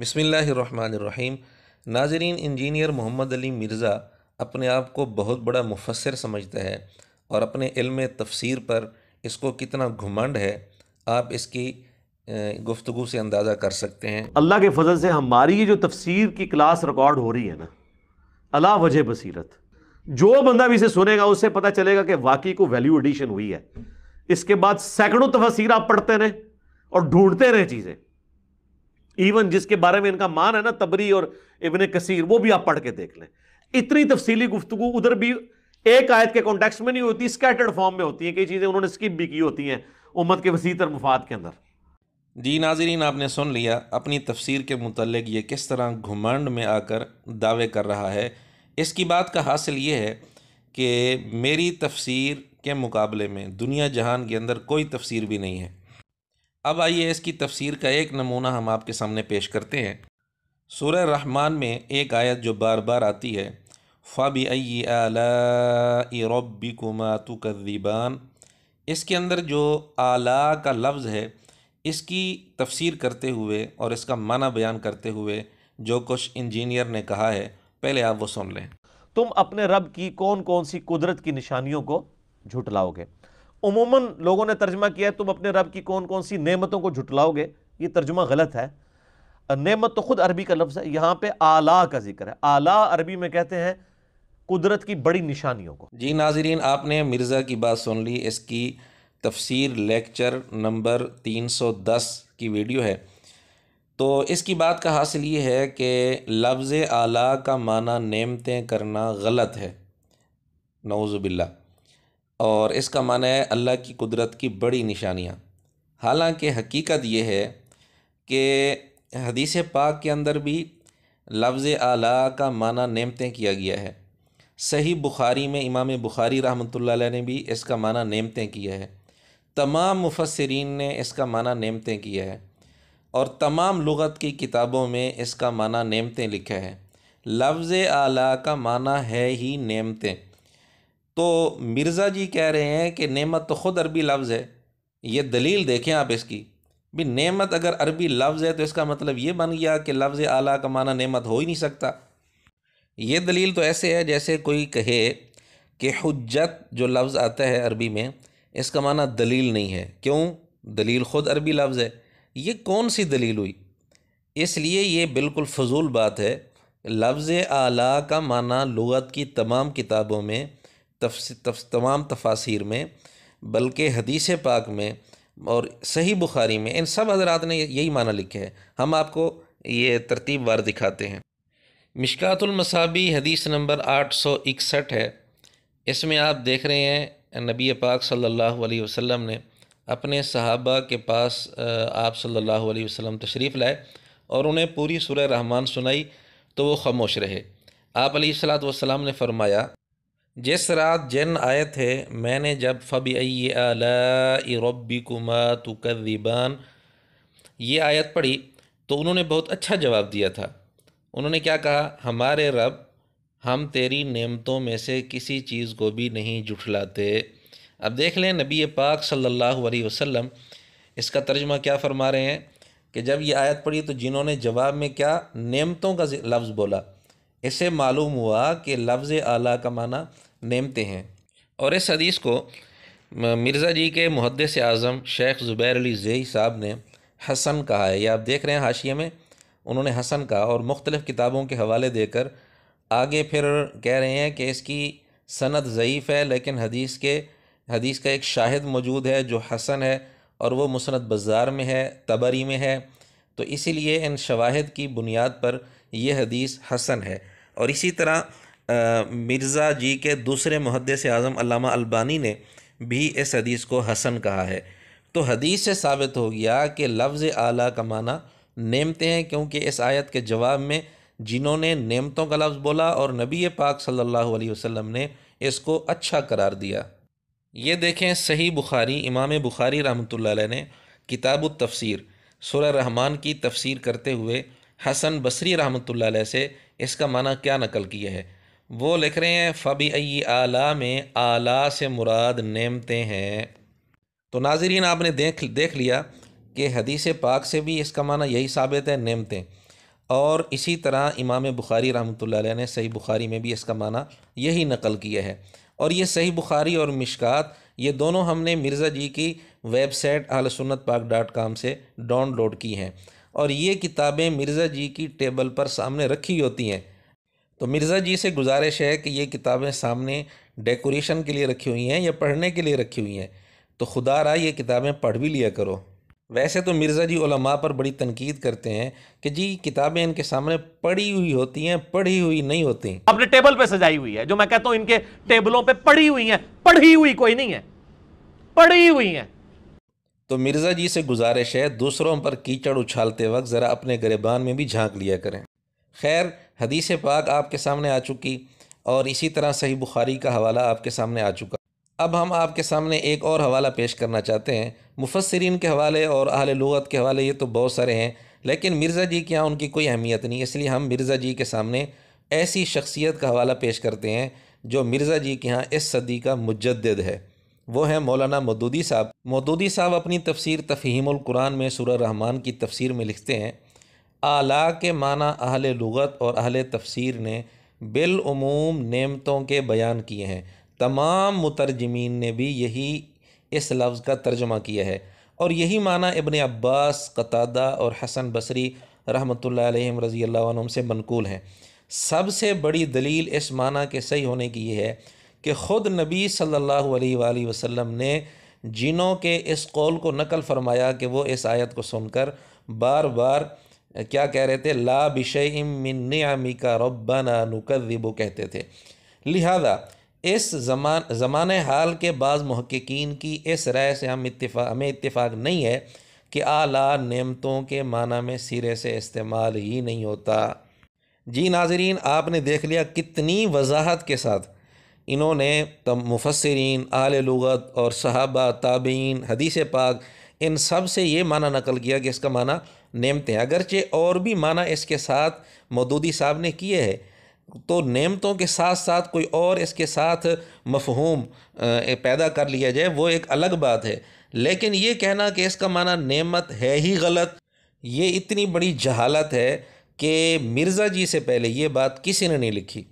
बसमीम नाजरीन इंजीनियर मोहम्मद अली मिर्ज़ा अपने आप को बहुत बड़ा मुफसर समझता है और अपने इल्म तफसीर पर इसको कितना घुमंड है आप इसकी गुफ्तु से अंदाज़ा कर सकते हैं अल्लाह के फजल से हमारी ये जो तफसीर की क्लास रिकॉर्ड हो रही है ना अला वजह बसीरत जो बंदा भी इसे सुनेगा उससे पता चलेगा कि वाकई को वैल्यू एडिशन हुई है इसके बाद सैकड़ों तफसीर आप पढ़ते रहें और ढूंढते रहें चीज़ें इवन जिसके बारे में इनका मान है ना तबरी और इबन कसीर वो भी आप पढ़ के देख लें इतनी तफसीली गुफ्तु उधर भी एक आयत के कॉन्टेक्स्ट में नहीं होती स्कैटर्ड फॉर्म में होती हैं कई चीज़ें उन्होंने स्किप भी की होती हैं उम्मत के वसीतर मुफाद के अंदर जी नाजरीन आपने सुन लिया अपनी तफसीर के मतलब ये किस तरह घुमंड में आकर दावे कर रहा है इसकी बात का हासिल ये है कि मेरी तफसीर के मुकाबले में दुनिया जहान के अंदर कोई तफसीर भी नहीं है अब आइए इसकी तफसीर का एक नमूना हम आपके सामने पेश करते हैं सूर्य रहमान में एक आयत जो बार बार आती है फ़ाबी आलाबिकुमातुकबान इसके अंदर जो आला का लफ्ज़ है इसकी तफसीर करते हुए और इसका माना बयान करते हुए जो कुछ इंजीनियर ने कहा है पहले आप वो सुन लें तुम अपने रब की कौन कौन सी कुदरत की निशानियों को झुटलाओगे उमूमन लोगों ने तर्जमा किया है तुम अपने रब की कौन कौन सी नेमतों को झुटलाओगे ये तर्जमा गलत है नेमत तो खुद अरबी का लफ्ज़ है यहाँ पे आला का जिक्र है आला अरबी में कहते हैं कुदरत की बड़ी निशानियों को जी नाजरीन आपने मिर्ज़ा की बात सुन ली इसकी तफसीर लेक्चर नंबर 310 की वीडियो है तो इसकी बात का हासिल ये है कि लफ्ज़ आला का माना नेमतें करना गलत है नौजुबिल्ला और इसका माना है अल्लाह की कुदरत की बड़ी निशानियाँ हालांकि हकीकत ये है कि हदीस पाक के अंदर भी लफ्ज़ आला का माना नेमतें किया गया है सही बुखारी में इमाम बुखारी रहमत ने भी इसका माना नेमतें किया है तमाम मुफसरीन ने इसका माना नेमतें किया है और तमाम लगत की किताबों में इसका माना नेमतें लिखा है लफ्ज़ आला का माना है ही नेमतें तो मिर्ज़ा जी कह रहे हैं कि नेमत तो ख़ुद अरबी लफ्ज़ है ये दलील देखें आप इसकी भी नेमत अगर अरबी लफ्ज़ है तो इसका मतलब ये बन गया कि लफ्ज़ आला का माना नेमत हो ही नहीं सकता ये दलील तो ऐसे है जैसे कोई कहे कि हजत जो लफ्ज़ आता है अरबी में इसका माना दलील नहीं है क्यों दलील ख़ुद अरबी लफ्ज़ है ये कौन सी दलील हुई इसलिए ये बिल्कुल फजूल बात है लफ्ज़ आला का माना लगत की तमाम किताबों में तमाम तफासिर में बल्कि हदीस पाक में और सही बुखारी में इन सब हजरात ने यही माना लिखे है हम आपको ये तरतीब वार दिखाते हैं मिशकातुलमसाबी हदीस नंबर आठ सौ इकसठ है इसमें आप देख रहे हैं नबी पाक सल्ला वसम ने अपने सहाबा के पास आप सल्ला वसम तशरीफ़ लाए और उन्हें पूरी सुरह रहमान सुनाई तो वो खामोश रहे आप सलाम ने फ़रमाया जिस रात जिन आए थे मैंने जब फ़बी रब्बिकुमा तुकदिबान ये आयत पढ़ी तो उन्होंने बहुत अच्छा जवाब दिया था उन्होंने क्या कहा हमारे रब हम तेरी नेमतों में से किसी चीज़ को भी नहीं जुठलाते अब देख लें नबी पाक सल्लल्लाहु अलैहि वसल्लम इसका तर्जमा क्या फरमा रहे हैं कि जब ये आयत पढ़ी तो जिन्होंने जवाब में क्या नेमतों का लफ्ज़ बोला इससे मालूम हुआ कि लफ्ज़ आला का माना नेमते हैं और इस हदीस को मिर्ज़ा जी के मुहदस आज़म शेख ज़ुबैर अली जई साहब ने हसन कहा है ये आप देख रहे हैं हाशिए में उन्होंने हसन कहा और मुख्तलिफ़ किताबों के हवाले देकर आगे फिर कह रहे हैं कि इसकी सनद ज़यीफ़ है लेकिन हदीस के हदीस का एक शाहिद मौजूद है जो हसन है और वो मुसनद बाज़ार में है तबरी में है तो इसीलिए इन शवाहद की बुनियाद पर यह हदीस हसन है और इसी तरह मिर्ज़ा जी के दूसरे मुहदस आज़म अलामा अलबानी ने भी इस हदीस को हसन कहा है तो हदीस से साबित हो गया कि लफ्ज़ आला का माना नेमते हैं क्योंकि इस आयत के जवाब में जिन्होंने नेमतों का लफ्ज़ बोला और नबी पाक सल्लल्लाहु अलैहि वसल्लम ने इसको अच्छा करार दिया ये देखें सही बुखारी इमाम बुखारी रहमत ने किताब तफसीर सुर रहमान की तफसीर करते हुए हसन बसरी रहमत से इसका माना क्या नकल किया है वो लिख रहे हैं फ़बी अई आला में आला से मुराद नेमते हैं तो नाजरीन आपने देख देख लिया कि हदीस पाक से भी इसका माना यही साबित है नेमते और इसी तरह इमाम बुखारी रहमत ने सही बुखारी में भी इसका माना यही नकल किया है और ये सही बुखारी और मिशकात ये दोनों हमने मिर्ज़ा जी की वेबसाइट अलसन्नत पाक डॉट काम से डाउनलोड की हैं और ये किताबें मिर्ज़ा जी की टेबल पर सामने रखी होती हैं तो मिर्ज़ा जी से गुजारिश है कि ये किताबें सामने डेकोरेशन के लिए रखी हुई हैं या पढ़ने के लिए रखी हुई हैं तो खुदा रहा ये किताबें पढ़ भी लिया करो वैसे तो मिर्ज़ा जी उलमा पर बड़ी तनकीद करते हैं कि जी किताबें इनके सामने पढ़ी हुई होती हैं पढ़ी हुई नहीं होती अपने टेबल पे सजाई हुई है जो मैं कहता हूँ इनके टेबलों पे पढ़ी हुई हैं पढ़ी हुई कोई नहीं है पढ़ी हुई हैं तो मिर्ज़ा जी से गुजारिश है दूसरों पर कीचड़ उछालते वक्त ज़रा अपने गरेबान में भी झांक लिया करें खैर हदीस पाक आपके सामने आ चुकी और इसी तरह सही बुखारी का हवाला आपके सामने आ चुका अब हम आपके सामने एक और हवाला पेश करना चाहते हैं मुफसरीन के हवाले और अहल लगत के हवाले ये तो बहुत सारे हैं लेकिन मिर्ज़ा जी के यहाँ उनकी कोई अहमियत नहीं इसलिए हम मिर्ज़ा जी के सामने ऐसी शख्सियत का हवाला पेश करते हैं जो मिर्ज़ा जी के यहाँ इस सदी का मुजद है वो हैं मौलाना मदूदी साहब मदूदी साहब अपनी तफसीर कुरान में सूर रहमान की तफसीर में लिखते हैं आला के माना अहल लगत और अहल तफसीर ने बिलूम नियमतों के बयान किए हैं तमाम मुतरजमीन ने भी यही इस लफ्ज़ का तर्जमा किया है और यही माना इबन अब्बास कतादा और हसन बसरी रहमत रज़ी से मनकूल हैं सबसे बड़ी दलील इस माना के सही होने की यह है कि ख़ुद नबी सल्लल्लाहु अलैहि वसल्लम ने जिनों के इस कौल को नकल फरमाया कि वो इस आयत को सुनकर बार बार क्या कह रहे थे ला बिशय मिन्नी का रब्बाना नुकदिबो कहते थे लिहाजा इस जमान ज़मान हाल के बाज़ महक्कीन की इस राय से हम इतफा हमें इतफाक़ नहीं है कि आला नेमतों के माना में सिरे से इस्तेमाल ही नहीं होता जी नाजरीन आपने देख लिया कितनी वजाहत के साथ इन्होंने मुफसरीन आल लगत और सहाबा ताबीन हदीस पाक इन सब से ये माना नकल किया कि इसका माना नेमतें अगरचे और भी माना इसके साथ मदूदी साहब ने किए हैं तो नेमतों के साथ साथ कोई और इसके साथ मफहूम पैदा कर लिया जाए वो एक अलग बात है लेकिन ये कहना कि इसका माना नेमत है ही गलत ये इतनी बड़ी जहालत है कि मिर्ज़ा जी से पहले ये बात किसी ने नहीं लिखी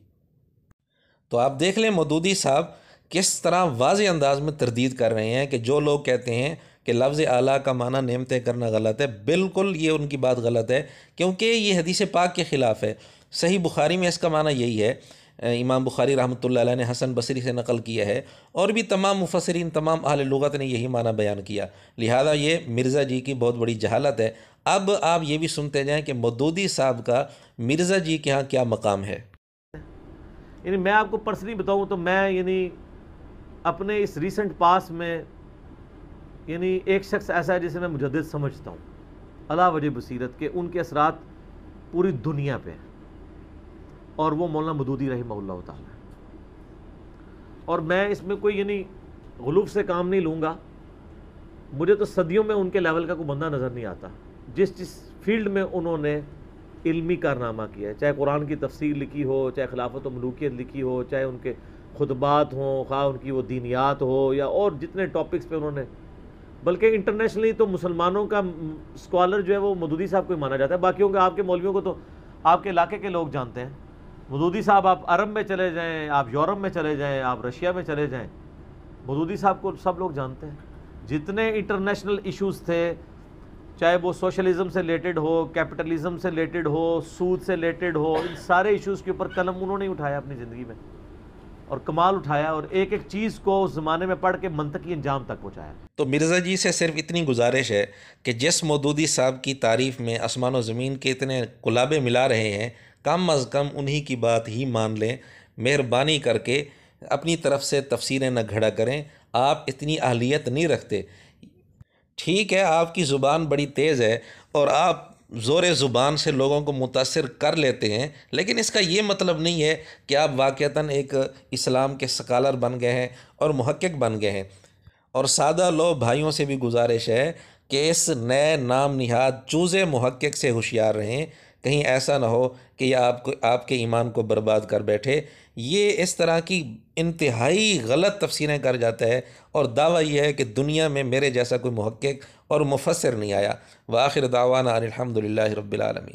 तो आप देख लें मदूदी साहब किस तरह वाज अंदाज में तरदीद कर रहे हैं कि जो लोग कहते हैं कि लफ्ज़ आला का माना नियमतें करना गलत है बिल्कुल ये उनकी बात गलत है क्योंकि ये हदीस पाक के ख़िलाफ़ है सही बुखारी में इसका माना यही है इमाम बुखारी रहमत ने हसन बसरी से नकल किया है और भी तमाम मुफसरीन तमाम अहल लगत ने यही माना बयान किया लिहाजा ये मिर्ज़ा जी की बहुत बड़ी जहालत है अब आप ये भी सुनते जाएँ कि मदूदी साहब का मिर्ज़ा जी के यहाँ क्या मकाम है यानी मैं आपको पर्सनली बताऊँ तो मैं यानी अपने इस रीसेंट पास में यानी एक शख्स ऐसा है जिसे मैं मुजद समझता हूँ अला वजह बसीरत के उनके असरात पूरी दुनिया पे हैं और वो मौलाना मदूदी रही त और मैं इसमें कोई यानी गलूफ से काम नहीं लूँगा मुझे तो सदियों में उनके लेवल का कोई बंदा नज़र नहीं आता जिस जिस फील्ड में उन्होंने इल्मी कारनामा किया है चाहे कुरान की तफसीर लिखी हो चाहे खिलाफत मलूकियत लिखी हो चाहे उनके खुतबात हों खा उनकी वो दीनियात हो या और जितने टॉपिक्स पे उन्होंने बल्कि इंटरनेशनली तो मुसलमानों का स्कॉलर जो है वो मदूदी साहब को ही माना जाता है बाकी आपके मौलवियों को तो आपके इलाके के लोग जानते हैं मदूदी साहब आप अरब में चले जाएँ आप यूरोप में चले जाएँ आप रशिया में चले जाएँ मदूदी साहब को सब लोग जानते हैं जितने इंटरनेशनल इशूज़ थे चाहे वो सोशलिज्म से रिलेटेड हो कैपिटलिज्म से रिलेटेड हो सूद से रिलेटेड हो इन सारे इश्यूज़ के ऊपर कलम उन्होंने ही उठाया अपनी ज़िंदगी में और कमाल उठाया और एक एक चीज़ को उस ज़माने में पढ़ के मनतकी अंजाम तक पहुँचाया तो मिर्ज़ा जी से सिर्फ इतनी गुजारिश है कि जिस मोदूदी साहब की तारीफ़ में आसमान व ज़मीन के इतने गुलाबे मिला रहे हैं कम अज़ कम उन्हीं की बात ही मान लें मेहरबानी करके अपनी तरफ से तफसीरें न घड़ा करें आप इतनी अहलियत नहीं रखते ठीक है आपकी ज़ुबान बड़ी तेज़ है और आप ज़ोर ज़ुबान से लोगों को मुतासर कर लेते हैं लेकिन इसका ये मतलब नहीं है कि आप वाक़ता एक इस्लाम के सकालर बन गए हैं और महक्क़ बन गए हैं और सादा लो भाइयों से भी गुजारिश है कि इस नए नाम निहाद चूज़े महक़ से होशियार रहें कहीं ऐसा ना हो कि यह आपको आपके ईमान को बर्बाद कर बैठे ये इस तरह की इंतहाई गलत तफसीरें कर जाता है और दावा यह है कि दुनिया में मेरे जैसा कोई महक्क और मुफसर नहीं आया व आखिर दावाना अलहमदिल्ला रबालमी